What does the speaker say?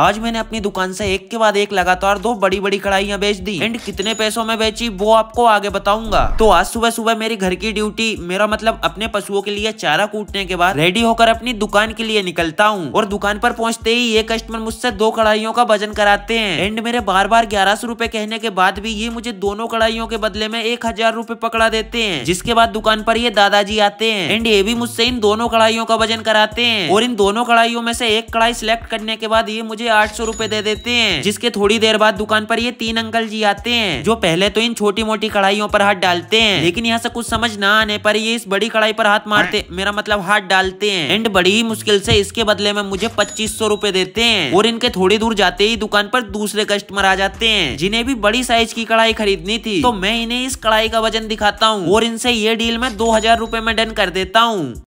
आज मैंने अपनी दुकान से एक के बाद एक लगातार दो बड़ी बड़ी कढ़ाइयाँ बेच दी एंड कितने पैसों में बेची वो आपको आगे बताऊंगा तो आज सुबह सुबह मेरी घर की ड्यूटी मेरा मतलब अपने पशुओं के लिए चारा कूटने के बाद रेडी होकर अपनी दुकान के लिए निकलता हूँ और दुकान पर पहुँचते ही ये कस्टमर मुझसे दो कढ़ाइयों का वजन कराते हैं एंड मेरे बार बार ग्यारह सौ रूपए कहने के बाद भी ये मुझे दोनों कढ़ाइयों के बदले में एक हजार रूपए पकड़ा देते हैं जिसके बाद दुकान पर ये दादाजी आते हैं एंड ये भी मुझसे इन दोनों कढ़ाइयों का वजन कराते हैं और इन दोनों कढ़ाइयों में से एक कढ़ाई सिलेक्ट करने के बाद ये मुझे आठ सौ रूपए दे देते हैं जिसके थोड़ी देर बाद दुकान पर ये तीन अंकल जी आते हैं जो पहले तो इन छोटी मोटी कढ़ाइयों पर हाथ डालते हैं लेकिन यहाँ से कुछ समझ न आने पर ये इस बड़ी कढ़ाई पर हाथ मारते मेरा मतलब हाथ डालते हैं एंड बड़ी ही मुश्किल से इसके बदले में मुझे पच्चीस सौ रूपए देते हैं और इनके थोड़ी दूर जाते ही दुकान पर दूसरे कस्टमर आ जाते हैं जिन्हें भी बड़ी साइज की कढ़ाई खरीदनी थी तो मैं इन्हें इस कढ़ाई का वजन दिखाता हूँ और इनसे ये डील मैं दो हजार रूपए में डन कर देता हूँ